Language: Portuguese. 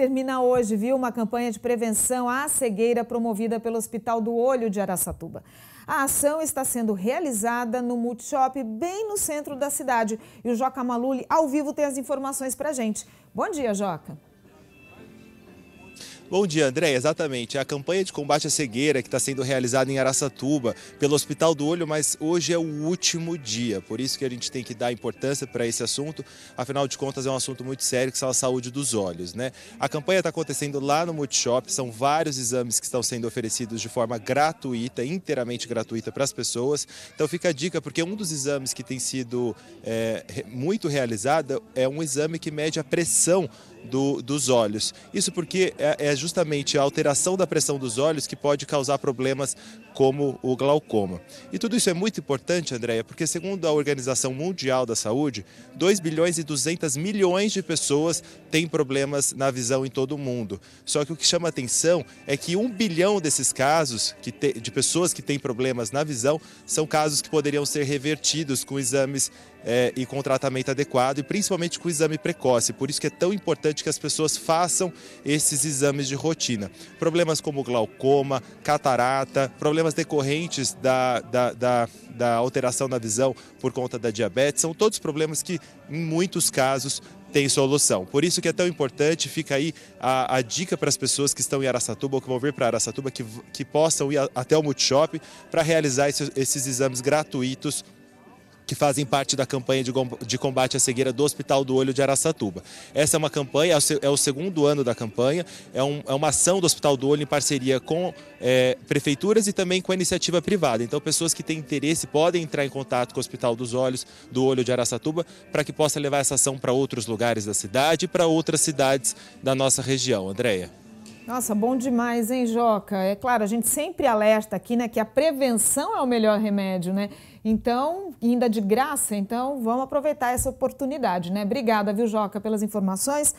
Termina hoje, viu, uma campanha de prevenção à cegueira promovida pelo Hospital do Olho de Araçatuba. A ação está sendo realizada no Multishop, bem no centro da cidade. E o Joca Maluli, ao vivo, tem as informações para gente. Bom dia, Joca. Bom dia, André. Exatamente. É a campanha de combate à cegueira que está sendo realizada em Araçatuba pelo Hospital do Olho, mas hoje é o último dia. Por isso que a gente tem que dar importância para esse assunto. Afinal de contas, é um assunto muito sério que é a saúde dos olhos, né? A campanha está acontecendo lá no Multishop. São vários exames que estão sendo oferecidos de forma gratuita, inteiramente gratuita para as pessoas. Então fica a dica, porque um dos exames que tem sido é, muito realizado é um exame que mede a pressão do, dos olhos. Isso porque é, é justamente a alteração da pressão dos olhos que pode causar problemas como o glaucoma. E tudo isso é muito importante, Andréia, porque segundo a Organização Mundial da Saúde, 2 bilhões e 200 milhões de pessoas têm problemas na visão em todo o mundo. Só que o que chama atenção é que um bilhão desses casos te, de pessoas que têm problemas na visão são casos que poderiam ser revertidos com exames é, e com tratamento adequado e principalmente com exame precoce. Por isso que é tão importante que as pessoas façam esses exames de rotina. Problemas como glaucoma, catarata, problemas decorrentes da, da, da, da alteração na visão por conta da diabetes, são todos problemas que, em muitos casos, tem solução. Por isso que é tão importante, fica aí a, a dica para as pessoas que estão em Araçatuba ou que vão vir para Araçatuba que, que possam ir a, até o Multishop para realizar esses exames gratuitos que fazem parte da campanha de combate à cegueira do Hospital do Olho de Araçatuba. Essa é uma campanha, é, é o segundo ano da campanha, é, um, é uma ação do Hospital do Olho em parceria com é, prefeituras e também com a iniciativa privada. Então, pessoas que têm interesse podem entrar em contato com o Hospital dos Olhos do Olho de Araçatuba para que possa levar essa ação para outros lugares da cidade e para outras cidades da nossa região. Andréia. Nossa, bom demais, hein, Joca? É claro, a gente sempre alerta aqui, né, que a prevenção é o melhor remédio, né? Então, ainda de graça, então vamos aproveitar essa oportunidade, né? Obrigada, viu, Joca, pelas informações.